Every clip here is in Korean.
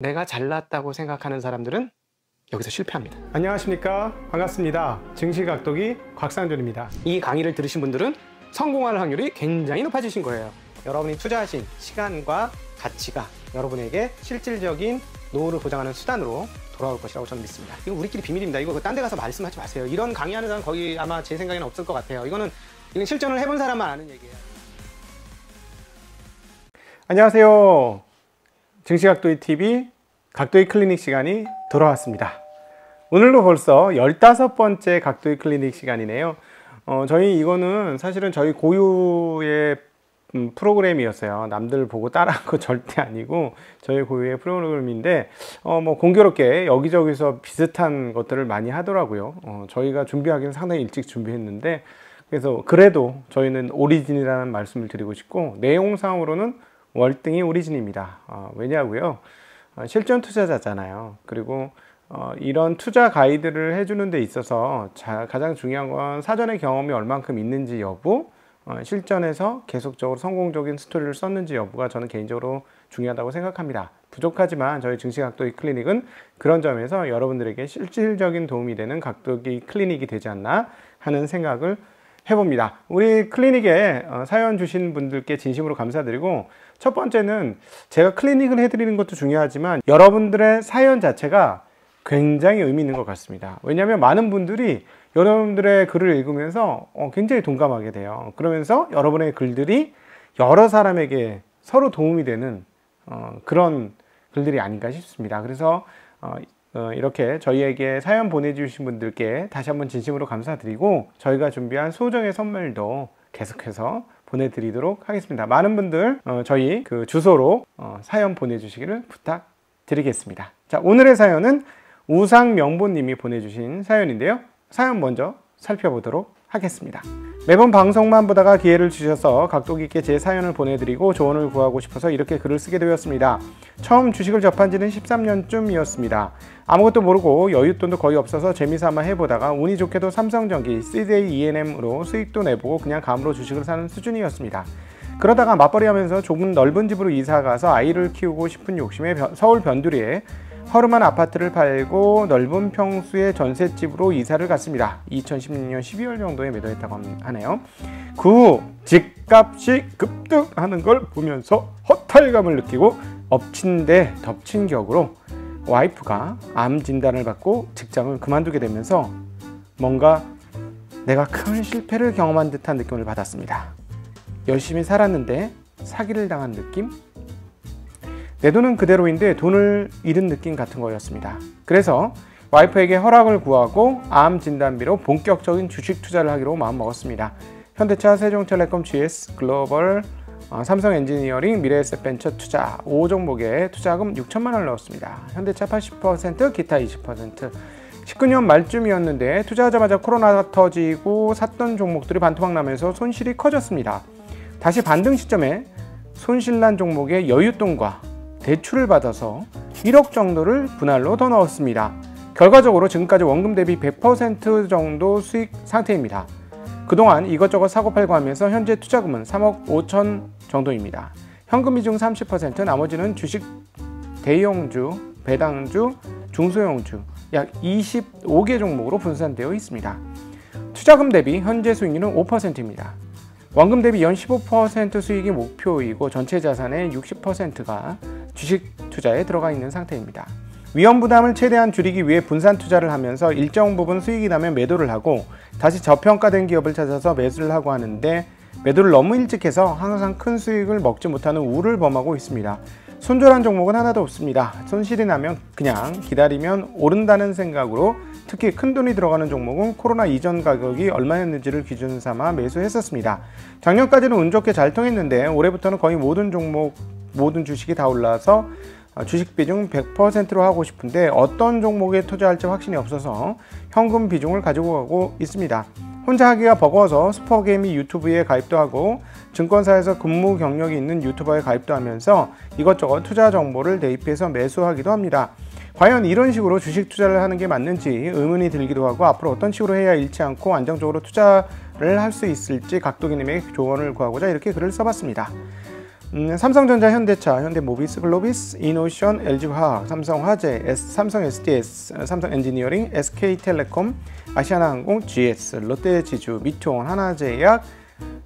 내가 잘났다고 생각하는 사람들은 여기서 실패합니다. 안녕하십니까. 반갑습니다. 증시각도기 곽상준입니다. 이 강의를 들으신 분들은 성공할 확률이 굉장히 높아지신 거예요. 여러분이 투자하신 시간과 가치가 여러분에게 실질적인 노후를 보장하는 수단으로 돌아올 것이라고 저는 믿습니다. 이거 우리끼리 비밀입니다. 이거 딴 데 가서 말씀하지 마세요. 이런 강의하는 사람 거의 아마 제 생각에는 없을 것 같아요. 이거는 이건 실전을 해본 사람만 아는 얘기예요. 안녕하세요. 증시각도의 TV 각도의 클리닉 시간이 돌아왔습니다. 오늘로 벌써 15번째 각도의 클리닉 시간이네요. 어, 저희 이거는 사실은 저희 고유의 음, 프로그램이었어요. 남들 보고 따라한 거 절대 아니고 저희 고유의 프로그램인데 어, 뭐 공교롭게 여기저기서 비슷한 것들을 많이 하더라고요. 어, 저희가 준비하기는 상당히 일찍 준비했는데 그래서 그래도 저희는 오리진이라는 말씀을 드리고 싶고 내용상으로는 월등히 오리진입니다. 어, 왜냐고요? 어, 실전 투자자잖아요. 그리고 어, 이런 투자 가이드를 해주는 데 있어서 자, 가장 중요한 건 사전의 경험이 얼만큼 있는지 여부, 어, 실전에서 계속적으로 성공적인 스토리를 썼는지 여부가 저는 개인적으로 중요하다고 생각합니다. 부족하지만 저희 증시각도기 클리닉은 그런 점에서 여러분들에게 실질적인 도움이 되는 각도기 클리닉이 되지 않나 하는 생각을 해봅니다. 우리 클리닉에 어, 사연 주신 분들께 진심으로 감사드리고 첫 번째는 제가 클리닉을 해드리는 것도 중요하지만 여러분들의 사연 자체가 굉장히 의미 있는 것 같습니다. 왜냐하면 많은 분들이 여러분들의 글을 읽으면서 어, 굉장히 동감하게 돼요. 그러면서 여러분의 글들이 여러 사람에게 서로 도움이 되는 어, 그런 글들이 아닌가 싶습니다. 그래서 어, 이렇게 저희에게 사연 보내주신 분들께 다시 한번 진심으로 감사드리고 저희가 준비한 소정의 선물도 계속해서 보내드리도록 하겠습니다. 많은 분들 어, 저희 그 주소로 어, 사연 보내주시기를 부탁드리겠습니다. 자 오늘의 사연은 우상명보님이 보내주신 사연인데요. 사연 먼저 살펴보도록 하겠습니다. 매번 방송만 보다가 기회를 주셔서 각도 깊게 제 사연을 보내드리고 조언을 구하고 싶어서 이렇게 글을 쓰게 되었습니다. 처음 주식을 접한 지는 13년쯤이었습니다. 아무것도 모르고 여윳돈도 거의 없어서 재미삼아 해보다가 운이 좋게도 삼성전기, CJ E&M으로 수익도 내보고 그냥 감으로 주식을 사는 수준이었습니다. 그러다가 맞벌이 하면서 조금 넓은 집으로 이사가서 아이를 키우고 싶은 욕심에 서울 변두리에 허름한 아파트를 팔고 넓은 평수의 전셋집으로 이사를 갔습니다. 2016년 12월 정도에 매도했다고 하네요. 그 후 집값이 급등하는 걸 보면서 허탈감을 느끼고 엎친데 덮친 격으로 와이프가 암 진단을 받고 직장을 그만두게 되면서 뭔가 내가 큰 실패를 경험한 듯한 느낌을 받았습니다. 열심히 살았는데 사기를 당한 느낌? 내 돈은 그대로인데 돈을 잃은 느낌 같은 거였습니다. 그래서 와이프에게 허락을 구하고 암 진단비로 본격적인 주식 투자를 하기로 마음먹었습니다. 현대차, 세종텔레콤, GS, 글로벌, 어, 삼성 엔지니어링, 미래에셋 벤처 투자 5종목에 투자금 6천만 원을 넣었습니다. 현대차 80%, 기타 20%. 19년 말쯤이었는데 투자하자마자 코로나가 터지고 샀던 종목들이 반토막 나면서 손실이 커졌습니다. 다시 반등 시점에 손실난 종목의 여윳돈과 대출을 받아서 1억 정도를 분할로 더 넣었습니다. 결과적으로 지금까지 원금 대비 100% 정도 수익 상태입니다. 그동안 이것저것 사고팔고 하면서 현재 투자금은 3억 5천 정도입니다. 현금 비중 30% 나머지는 주식 대형주, 배당주, 중소형주 약 25개 종목으로 분산되어 있습니다. 투자금 대비 현재 수익률은 5%입니다. 원금 대비 연 15% 수익이 목표이고 전체 자산의 60%가 주식 투자에 들어가 있는 상태입니다. 위험 부담을 최대한 줄이기 위해 분산 투자를 하면서 일정 부분 수익이 나면 매도를 하고 다시 저평가된 기업을 찾아서 매수를 하고 하는데 매도를 너무 일찍 해서 항상 큰 수익을 먹지 못하는 우를 범하고 있습니다. 손절한 종목은 하나도 없습니다. 손실이 나면 그냥 기다리면 오른다는 생각으로 특히 큰 돈이 들어가는 종목은 코로나 이전 가격이 얼마였는지를 기준 삼아 매수했었습니다. 작년까지는 운 좋게 잘 통했는데 올해부터는 거의 모든 종목 모든 주식이 다 올라서 어, 주식 비중 100%로 하고 싶은데 어떤 종목에 투자할지 확신이 없어서 현금 비중을 가지고 가고 있습니다. 혼자 하기가 버거워서 스포게임이 유튜브에 가입도 하고 증권사에서 근무 경력이 있는 유튜버에 가입도 하면서 이것저것 투자 정보를 대입해서 매수하기도 합니다. 과연 이런 식으로 주식 투자를 하는 게 맞는지 의문이 들기도 하고 앞으로 어떤 식으로 해야 잃지 않고 안정적으로 투자를 할 수 있을지 각도기님의 조언을 구하고자 이렇게 글을 써봤습니다. 음, 삼성전자, 현대차, 현대모비스, 글로비스, 이노션, LG화학, 삼성화재, 삼성 SDS, 삼성 엔지니어링, SK텔레콤, 아시아나항공, GS, 롯데지주, 미총 하나제약,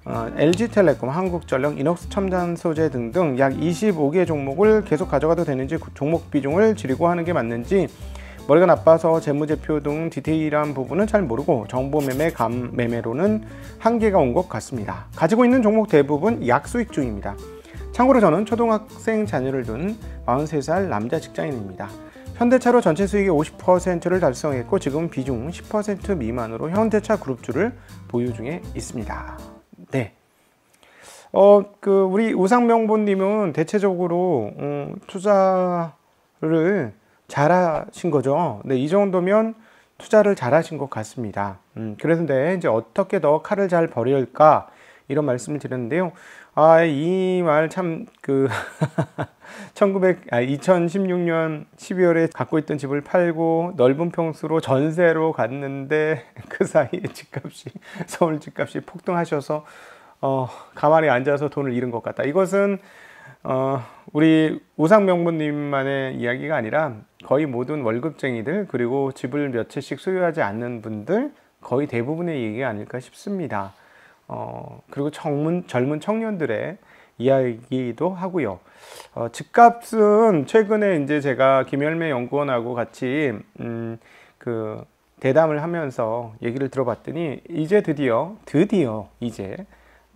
어, LG텔레콤, 한국전력, 이녹스 첨단 소재 등등 약 25개 종목을 계속 가져가도 되는지 그 종목 비중을 줄이고 하는 게 맞는지 머리가 나빠서 재무제표 등 디테일한 부분은 잘 모르고 정보 매매 감 매매로는 한계가 온 것 같습니다. 가지고 있는 종목 대부분 약수익 중입니다. 참고로 저는 초등학생 자녀를 둔 43살 남자 직장인입니다. 현대차로 전체 수익의 50%를 달성했고 지금 비중 10% 미만으로 현대차 그룹주를 보유 중에 있습니다. 네. 어, 그 우리 우상명보님은 대체적으로 음, 투자를 잘하신 거죠. 네, 이 정도면 투자를 잘하신 것 같습니다. 음, 그래서 이제 어떻게 더 칼을 잘 버릴까 이런 말씀을 드렸는데요. 아, 이 말 참, 그, 1900, 아, 2016년 12월에 갖고 있던 집을 팔고 넓은 평수로 전세로 갔는데 그 사이에 집값이, 서울 집값이 폭등하셔서, 어, 가만히 앉아서 돈을 잃은 것 같다. 이것은, 어, 우리 우상명부님만의 이야기가 아니라 거의 모든 월급쟁이들, 그리고 집을 몇 채씩 소유하지 않는 분들, 거의 대부분의 얘기가 아닐까 싶습니다. 어, 그리고 청문, 젊은 청년들의 이야기도 하고요. 어, 집값은 최근에 이제 제가 김열매 연구원하고 같이 음, 그 대담을 하면서 얘기를 들어봤더니 이제 드디어 드디어 이제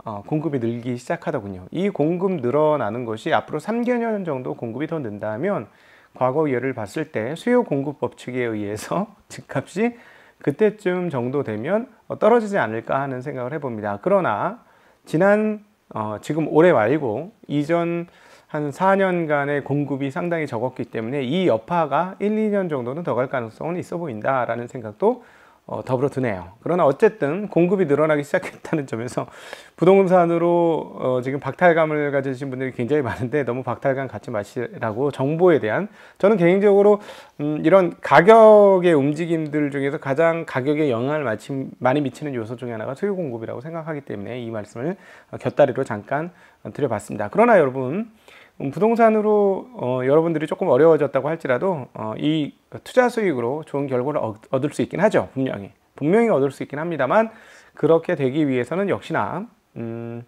어, 공급이 늘기 시작하더군요. 이 공급 늘어나는 것이 앞으로 3개년 정도 공급이 더 는다면 과거 예를 봤을 때 수요 공급 법칙에 의해서 집값이 그때쯤 정도 되면 어, 떨어지지 않을까 하는 생각을 해봅니다. 그러나 지난 어, 지금 올해 말고 이전 한 4년간의 공급이 상당히 적었기 때문에 이 여파가 1, 2년 정도는 더 갈 가능성은 있어 보인다라는 생각도 어, 더불어 드네요. 그러나 어쨌든 공급이 늘어나기 시작했다는 점에서 부동산으로 어, 지금 박탈감을 가지신 분들이 굉장히 많은데 너무 박탈감 갖지 마시라고 정보에 대한 저는 개인적으로 음, 이런 가격의 움직임들 중에서 가장 가격에 영향을 마침, 많이 미치는 요소 중에 하나가 수요 공급이라고 생각하기 때문에 이 말씀을 곁다리로 잠깐 드려봤습니다. 그러나 여러분 음, 부동산으로 어, 여러분들이 조금 어려워졌다고 할지라도 어, 이 투자 수익으로 좋은 결과를 얻을 수 있긴 하죠 분명히 분명히 얻을 수 있긴 합니다만 그렇게 되기 위해서는 역시나 음,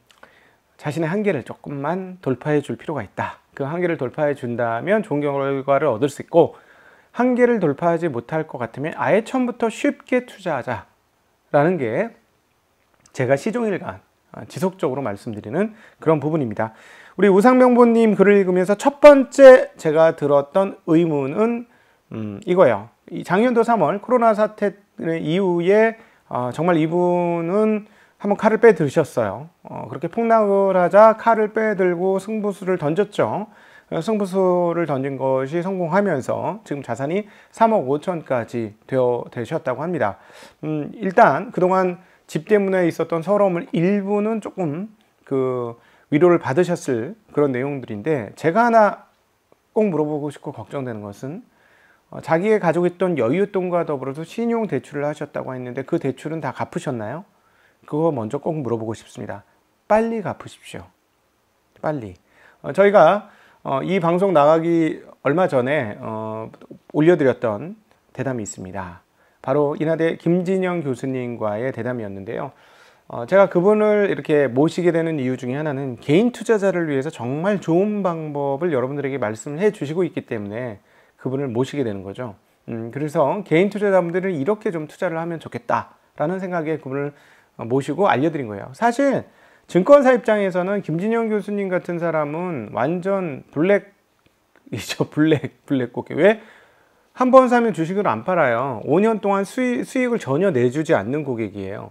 자신의 한계를 조금만 돌파해 줄 필요가 있다 그 한계를 돌파해 준다면 좋은 결과를 얻을 수 있고 한계를 돌파하지 못할 것 같으면 아예 처음부터 쉽게 투자하자 라는 게 제가 시종일관 어, 지속적으로 말씀드리는 그런 부분입니다 우리 우상명보님 글을 읽으면서 첫 번째 제가 들었던 의문은 음, 이거예요. 작년도 3월 코로나 사태 이후에 어, 정말 이분은 한번 칼을 빼들으셨어요. 어, 그렇게 폭락을 하자 칼을 빼들고 승부수를 던졌죠. 승부수를 던진 것이 성공하면서 지금 자산이 3억 5천까지 되어 되셨다고 합니다. 음, 일단 그동안 집 때문에 있었던 서러움을 일부는 조금 그 위로를 받으셨을 그런 내용들인데 제가 하나 꼭 물어보고 싶고 걱정되는 것은 어, 자기의 가지고 있던 여윳돈과 더불어서 신용 대출을 하셨다고 했는데 그 대출은 다 갚으셨나요? 그거 먼저 꼭 물어보고 싶습니다. 빨리 갚으십시오. 빨리. 어, 저희가 어, 이 방송 나가기 얼마 전에 어, 올려드렸던 대담이 있습니다. 바로 이하대 김진영 교수님과의 대담이었는데요. 어, 제가 그분을 이렇게 모시게 되는 이유 중에 하나는 개인 투자자를 위해서 정말 좋은 방법을 여러분들에게 말씀해 주시고 있기 때문에 그분을 모시게 되는 거죠. 음, 그래서 개인 투자자분들은 이렇게 좀 투자를 하면 좋겠다라는 생각에 그분을 어, 모시고 알려드린 거예요. 사실 증권사 입장에서는 김진영 교수님 같은 사람은 완전 블랙이죠. 블랙, 블랙 꽃게. 왜? 한 번 사면 주식을 안 팔아요. 5년 동안 수익, 수익을 전혀 내주지 않는 고객이에요.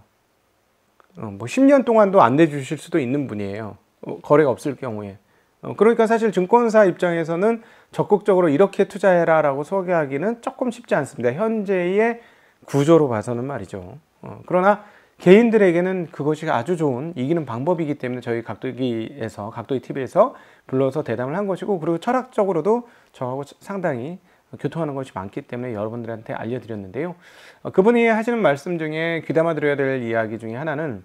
어, 뭐 10년 동안도 안 내주실 수도 있는 분이에요. 어, 거래가 없을 경우에. 어, 그러니까 사실 증권사 입장에서는 적극적으로 이렇게 투자해라 라고 소개하기는 조금 쉽지 않습니다. 현재의 구조로 봐서는 말이죠. 그러나 개인들에게는 그것이 아주 좋은 이기는 방법이기 때문에 저희 각도기에서 각도기 TV에서 불러서 대담을 한 것이고 그리고 철학적으로도 저하고 상당히 교통하는 것이 많기 때문에 여러분들한테 알려드렸는데요. 어, 그분이 하시는 말씀 중에 귀담아 들어야 될 이야기 중에 하나는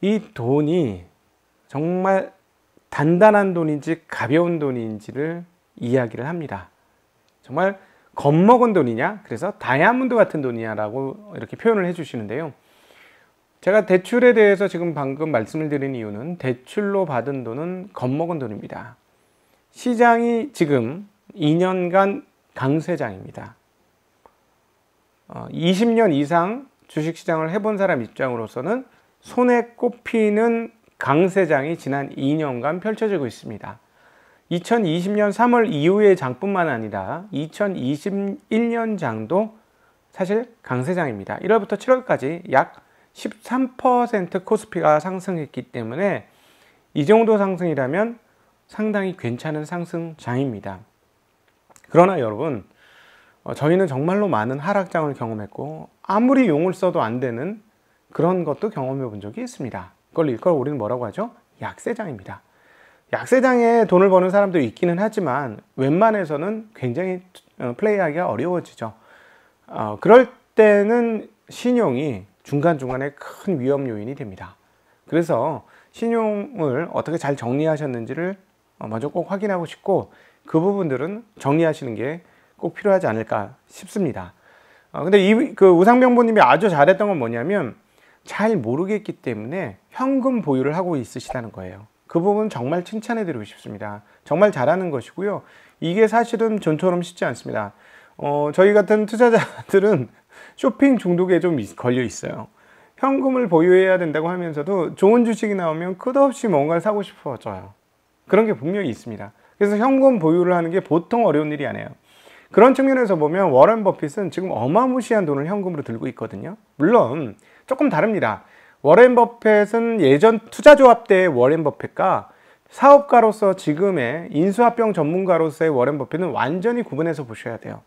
이 돈이 정말 단단한 돈인지 가벼운 돈인지를 이야기를 합니다. 정말 겁먹은 돈이냐? 그래서 다이아몬드 같은 돈이냐라고 이렇게 표현을 해주시는데요. 제가 대출에 대해서 지금 방금 말씀을 드린 이유는 대출로 받은 돈은 겁먹은 돈입니다. 시장이 지금 2년간 강세장입니다. 20년 어, 이상 주식시장을 해본 사람 입장으로서는 손에 꼽히는 강세장이 지난 2년간 펼쳐지고 있습니다. 2020년 3월 이후의 장뿐만 아니라 2021년 장도 사실 강세장입니다. 1월부터 7월까지 약 13% 코스피가 상승했기 때문에 이 정도 상승이라면 상당히 괜찮은 상승장입니다. 그러나 여러분 어, 저희는 정말로 많은 하락장을 경험했고 아무리 용을 써도 안 되는 그런 것도 경험해 본 적이 있습니다. 그걸 이걸 우리는 뭐라고 하죠? 약세장입니다. 약세장에 돈을 버는 사람도 있기는 하지만 웬만해서는 굉장히 어, 플레이하기가 어려워지죠. 어, 그럴 때는 신용이 중간중간에 큰 위험 요인이 됩니다. 그래서 신용을 어떻게 잘 정리하셨는지를 어, 먼저 꼭 확인하고 싶고 그 부분들은 정리하시는 게 꼭 필요하지 않을까 싶습니다. 어, 근데 이 그우상병부님이 아주 잘했던 건 뭐냐면 잘 모르겠기 때문에 현금 보유를 하고 있으시다는 거예요. 그 부분 정말 칭찬해 드리고 싶습니다. 정말 잘하는 것이고요. 이게 사실은 전처럼 쉽지 않습니다. 어, 저희 같은 투자자들은 쇼핑 중독에 좀 걸려 있어요. 현금을 보유해야 된다고 하면서도 좋은 주식이 나오면 끝없이 뭔가를 사고 싶어져요. 그런 게 분명히 있습니다. 그래서 현금 보유를 하는 게 보통 어려운 일이 아니에요. 그런 측면에서 보면 워런 버핏은 지금 어마무시한 돈을 현금으로 들고 있거든요. 물론 조금 다릅니다. 워렌 버핏은 예전 투자조합 때의 워렌 버핏과 사업가로서 지금의 인수합병 전문가로서의 워렌 버핏은 완전히 구분해서 보셔야 돼요.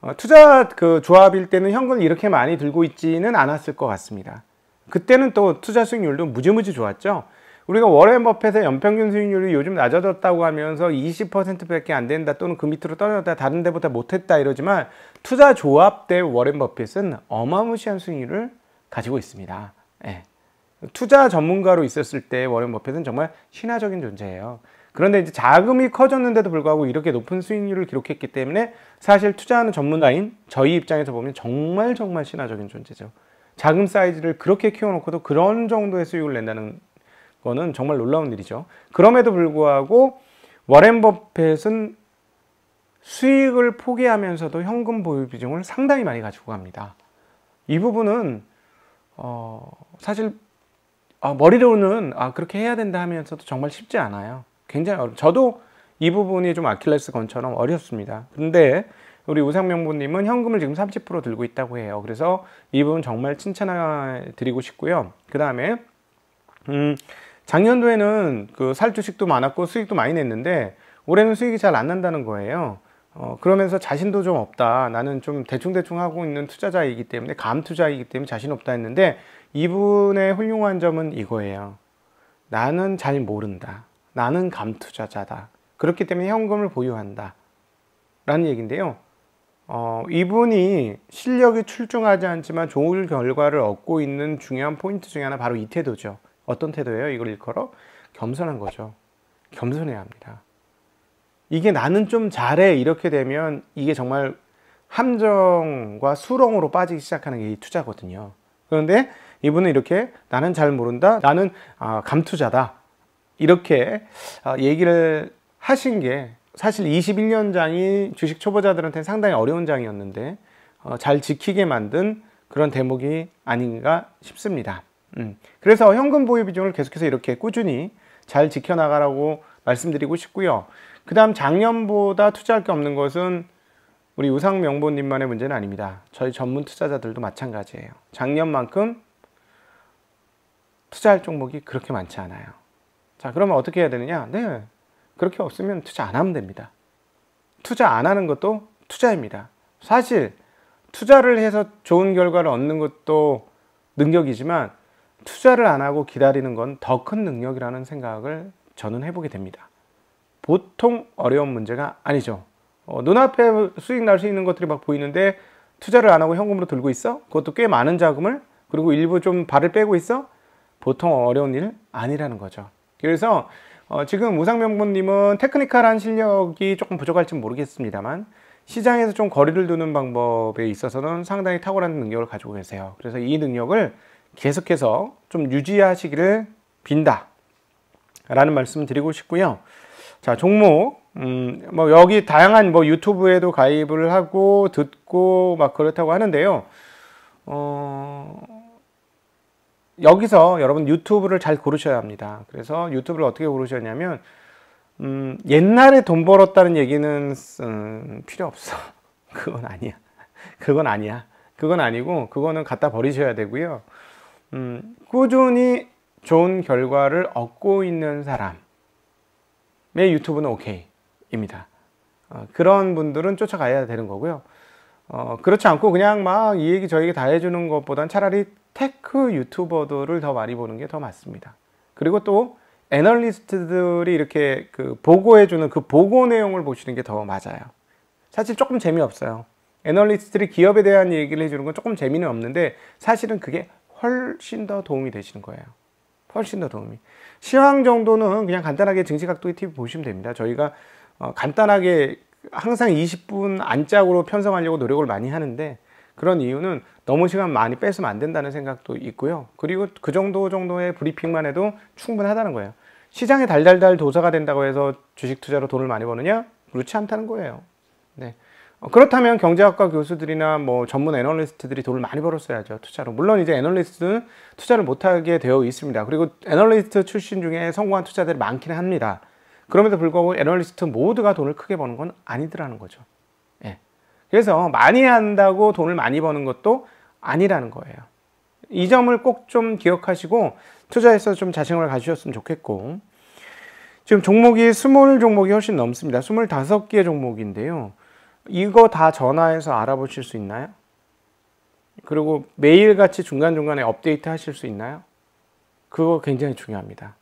어, 투자 그 조합일 때는 현금을 이렇게 많이 들고 있지는 않았을 것 같습니다. 그때는 또 투자 수익률도 무지무지 좋았죠. 우리가 워렌 버핏의 연평균 수익률이 요즘 낮아졌다고 하면서 20%밖에 안 된다 또는 그 밑으로 떨어졌다 다른 데보다 못했다 이러지만 투자 조합 때 워렌 버핏은 어마무시한 수익률을 가지고 있습니다. 예. 투자 전문가로 있었을 때 워렌 버핏은 정말 신화적인 존재예요. 그런데 이제 자금이 커졌는데도 불구하고 이렇게 높은 수익률을 기록했기 때문에 사실 투자하는 전문가인 저희 입장에서 보면 정말 정말 신화적인 존재죠. 자금 사이즈를 그렇게 키워놓고도 그런 정도의 수익을 낸다는 거는 정말 놀라운 일이죠. 그럼에도 불구하고 워렌 버펫은 수익을 포기하면서도 현금 보유 비중을 상당히 많이 가지고 갑니다. 이 부분은 어 사실 아 머리로는 아 그렇게 해야 된다 하면서도 정말 쉽지 않아요. 굉장히 어렵. 저도 이 부분이 좀 아킬레스 건처럼 어렵습니다. 근데 우리 우상명부님은 현금을 지금 30% 들고 있다고 해요. 그래서 이 부분 정말 칭찬드리고 해 싶고요. 그 다음에 음, 작년도에는 그 살 주식도 많았고 수익도 많이 냈는데 올해는 수익이 잘 안 난다는 거예요. 어, 그러면서 자신도 좀 없다. 나는 좀 대충대충 하고 있는 투자자이기 때문에 감투자이기 때문에 자신 없다 했는데 이분의 훌륭한 점은 이거예요. 나는 잘 모른다. 나는 감투자자다. 그렇기 때문에 현금을 보유한다. 라는 얘기인데요. 어, 이분이 실력이 출중하지 않지만 좋은 결과를 얻고 있는 중요한 포인트 중에 하나 바로 이 태도죠. 어떤 태도예요? 이걸 일컬어 겸손한 거죠. 겸손해야 합니다. 이게 나는 좀 잘해 이렇게 되면 이게 정말 함정과 수렁으로 빠지기 시작하는 게이 투자거든요. 그런데 이분은 이렇게 나는 잘 모른다, 나는 아, 감투자다 이렇게 아, 얘기를 하신 게 사실 21년 장이 주식 초보자들한테 상당히 어려운 장이었는데 어, 잘 지키게 만든 그런 대목이 아닌가 싶습니다. 음. 그래서 현금 보유 비중을 계속해서 이렇게 꾸준히 잘 지켜나가라고 말씀드리고 싶고요. 그 다음 작년보다 투자할 게 없는 것은 우리 우상 명보님만의 문제는 아닙니다. 저희 전문 투자자들도 마찬가지예요. 작년만큼 투자할 종목이 그렇게 많지 않아요. 자, 그러면 어떻게 해야 되느냐? 네. 그렇게 없으면 투자 안 하면 됩니다. 투자 안 하는 것도 투자입니다. 사실 투자를 해서 좋은 결과를 얻는 것도 능력이지만 투자를 안 하고 기다리는 건 더 큰 능력이라는 생각을 저는 해보게 됩니다. 보통 어려운 문제가 아니죠. 어, 눈앞에 수익 날 수 있는 것들이 막 보이는데 투자를 안 하고 현금으로 들고 있어? 그것도 꽤 많은 자금을 그리고 일부 좀 발을 빼고 있어? 보통 어려운 일 아니라는 거죠. 그래서 어, 지금 우상명분님은 테크니컬한 실력이 조금 부족할지 모르겠습니다만 시장에서 좀 거리를 두는 방법에 있어서는 상당히 탁월한 능력을 가지고 계세요. 그래서 이 능력을 계속해서 좀 유지하시기를 빈다 라는 말씀 드리고 싶고요 자 종목 음, 뭐 여기 다양한 뭐 유튜브에도 가입을 하고 듣고 막 그렇다고 하는데요 어, 여기서 여러분 유튜브를 잘 고르셔야 합니다 그래서 유튜브를 어떻게 고르셨냐면 음, 옛날에 돈 벌었다는 얘기는 음, 필요 없어 그건 아니야 그건 아니야 그건 아니고 그거는 갖다 버리셔야 되고요 음, 꾸준히 좋은 결과를 얻고 있는 사람의 유튜브는 오케이입니다. 어, 그런 분들은 쫓아가야 되는 거고요. 어, 그렇지 않고 그냥 막 이 얘기 저 얘기 다 해주는 것보단 차라리 테크 유튜버들을 더 많이 보는 게 더 맞습니다. 그리고 또 애널리스트들이 이렇게 그 보고해주는 그 보고 내용을 보시는 게 더 맞아요. 사실 조금 재미없어요. 애널리스트들이 기업에 대한 얘기를 해주는 건 조금 재미는 없는데 사실은 그게 훨씬 더 도움이 되시는 거예요. 훨씬 더 도움이. 시황 정도는 그냥 간단하게 증시각도의팁 보시면 됩니다. 저희가 어, 간단하게 항상 20분 안짝으로 편성하려고 노력을 많이 하는데 그런 이유는 너무 시간 많이 뺏으면 안 된다는 생각도 있고요. 그리고 그 정도 정도의 브리핑만 해도 충분하다는 거예요. 시장에 달달달 도사가 된다고 해서 주식 투자로 돈을 많이 버느냐? 그렇지 않다는 거예요. 네. 어, 그렇다면 경제학과 교수들이나 뭐 전문 애널리스트들이 돈을 많이 벌었어야죠 투자로 물론 이제 애널리스트는 투자를 못하게 되어 있습니다 그리고 애널리스트 출신 중에 성공한 투자들이 많기는 합니다 그럼에도 불구하고 애널리스트 모두가 돈을 크게 버는 건 아니더라는 거죠 예. 그래서 많이 한다고 돈을 많이 버는 것도 아니라는 거예요 이 점을 꼭 좀 기억하시고 투자해서좀 자신감을 가지셨으면 좋겠고 지금 종목이 2 0 종목이 훨씬 넘습니다 25개 종목인데요 이거 다 전화해서 알아보실 수 있나요? 그리고 매일같이 중간중간에 업데이트 하실 수 있나요? 그거 굉장히 중요합니다.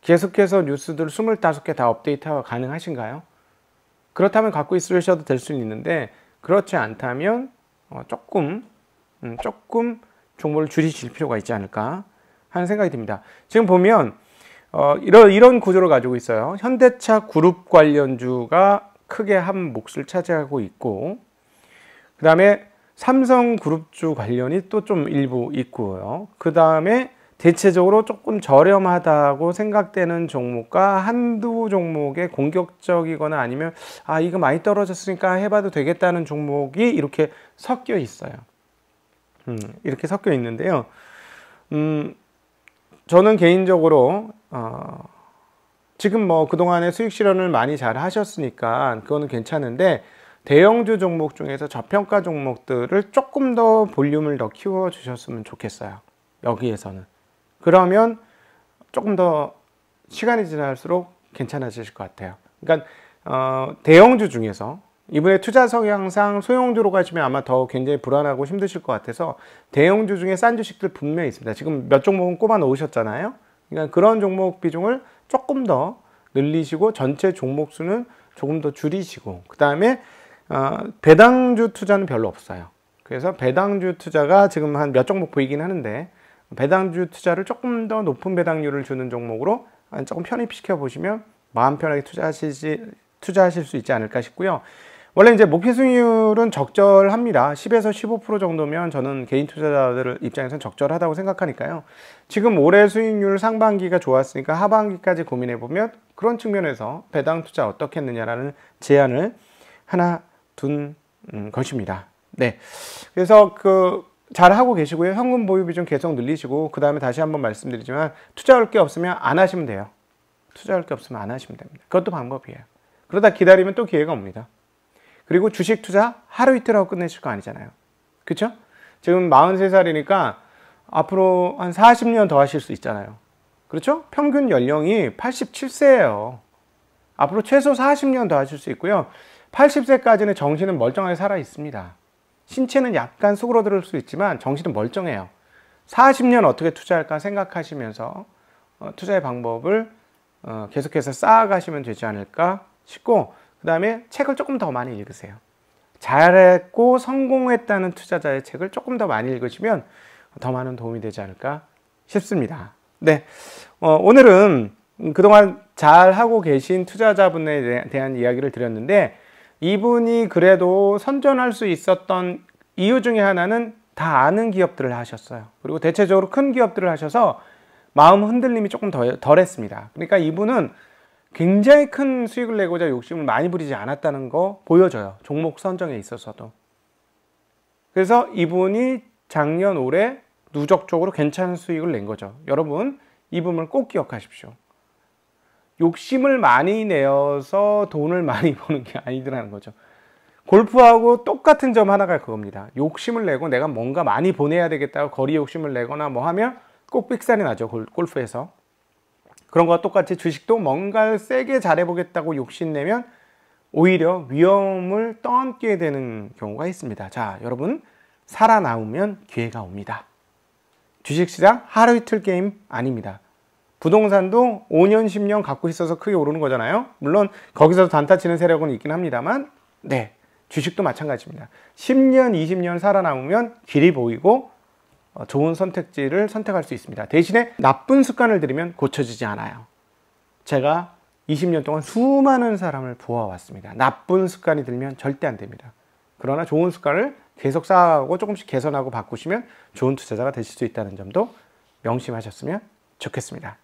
계속해서 뉴스들 25개 다 업데이트가 가능하신가요? 그렇다면 갖고 있으셔도 될 수 있는데 그렇지 않다면 어, 조금 음, 조금 정보를 줄이실 필요가 있지 않을까 하는 생각이 듭니다. 지금 보면 어, 이런 이런 구조를 가지고 있어요. 현대차 그룹 관련주가 크게 한 몫을 차지하고 있고 그 다음에 삼성그룹주 관련이 또 좀 일부 있고요. 그 다음에 대체적으로 조금 저렴하다고 생각되는 종목과 한두 종목의 공격적이거나 아니면 아 이거 많이 떨어졌으니까 해봐도 되겠다는 종목이 이렇게 섞여 있어요. 음, 이렇게 섞여 있는데요. 음, 저는 개인적으로 어, 지금 뭐 그동안에 수익 실현을 많이 잘 하셨으니까 그거는 괜찮은데 대형주 종목 중에서 저평가 종목들을 조금 더 볼륨을 더 키워 주셨으면 좋겠어요. 여기에서는. 그러면 조금 더 시간이 지날수록 괜찮아지실 것 같아요. 그러니까 어, 대형주 중에서 이번에 투자 성향상 소형주로 가시면 아마 더 굉장히 불안하고 힘드실 것 같아서 대형주 중에 싼 주식들 분명히 있습니다. 지금 몇 종목은 꼽아 놓으셨잖아요. 그러니까 그런 종목 비중을 조금 더 늘리시고 전체 종목 수는 조금 더 줄이시고 그 다음에 어, 배당주 투자는 별로 없어요. 그래서 배당주 투자가 지금 한 몇 종목 보이긴 하는데 배당주 투자를 조금 더 높은 배당률을 주는 종목으로 조금 편입시켜 보시면 마음 편하게 투자하시 투자하실 수 있지 않을까 싶고요. 원래 이제 목표 수익률은 적절합니다. 10에서 15% 정도면 저는 개인 투자자들 입장에서는 적절하다고 생각하니까요. 지금 올해 수익률 상반기가 좋았으니까 하반기까지 고민해 보면 그런 측면에서 배당 투자 어떻게 했느냐라는 제안을 하나 둔 음, 것입니다. 네. 그래서 그잘 하고 계시고요. 현금 보유 비좀 계속 늘리시고 그다음에 다시 한번 말씀드리지만 투자할 게 없으면 안 하시면 돼요. 투자할 게 없으면 안 하시면 됩니다. 그것도 방법이에요. 그러다 기다리면 또 기회가 옵니다. 그리고 주식 투자 하루 이틀 하고 끝내실 거 아니잖아요. 그쵸 지금 43살이니까 앞으로 한 40년 더 하실 수 있잖아요. 그렇죠? 평균 연령이 87세예요. 앞으로 최소 40년 더 하실 수 있고요. 80세까지는 정신은 멀쩡하게 살아 있습니다. 신체는 약간 수그러들 수 있지만 정신은 멀쩡해요. 40년 어떻게 투자할까 생각하시면서 어, 투자의 방법을 어, 계속해서 쌓아가시면 되지 않을까 싶고 그 다음에 책을 조금 더 많이 읽으세요. 잘했고 성공했다는 투자자의 책을 조금 더 많이 읽으시면 더 많은 도움이 되지 않을까 싶습니다. 네, 어, 오늘은 그동안 잘하고 계신 투자자분에 대한 이야기를 드렸는데 이분이 그래도 선전할 수 있었던 이유 중에 하나는 다 아는 기업들을 하셨어요. 그리고 대체적으로 큰 기업들을 하셔서 마음 흔들림이 조금 덜, 덜했습니다. 그러니까 이분은 굉장히 큰 수익을 내고자 욕심을 많이 부리지 않았다는 거 보여줘요. 종목 선정에 있어서도. 그래서 이분이 작년 올해 누적적으로 괜찮은 수익을 낸 거죠. 여러분 이 부분을 꼭 기억하십시오. 욕심을 많이 내어서 돈을 많이 버는 게 아니더라는 거죠. 골프하고 똑같은 점 하나가 그겁니다. 욕심을 내고 내가 뭔가 많이 보내야 되겠다고 거리 욕심을 내거나 뭐 하면 꼭 삑살이 나죠. 골프에서. 그런 것와 똑같이 주식도 뭔가를 세게 잘해보겠다고 욕심내면 오히려 위험을 떠안게 되는 경우가 있습니다. 자, 여러분 살아남으면 기회가 옵니다. 주식시장 하루 이틀 게임 아닙니다. 부동산도 5년, 10년 갖고 있어서 크게 오르는 거잖아요. 물론 거기서도 단타치는 세력은 있긴 합니다만 네, 주식도 마찬가지입니다. 10년, 20년 살아남으면 길이 보이고 어, 좋은 선택지를 선택할 수 있습니다. 대신에 나쁜 습관을 들이면 고쳐지지 않아요. 제가 20년 동안 수많은 사람을 보아왔습니다. 나쁜 습관이 들면 절대 안 됩니다. 그러나 좋은 습관을 계속 쌓아가고 조금씩 개선하고 바꾸시면 좋은 투자자가 되실 수 있다는 점도 명심하셨으면 좋겠습니다.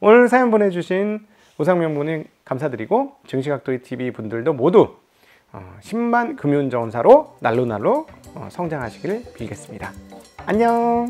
오늘 사연 보내주신 오상명 분님 감사드리고 증시각도의 TV 분들도 모두 10만 어, 금융자원사로 날로날로 어, 성장하시길 빌겠습니다. 안녕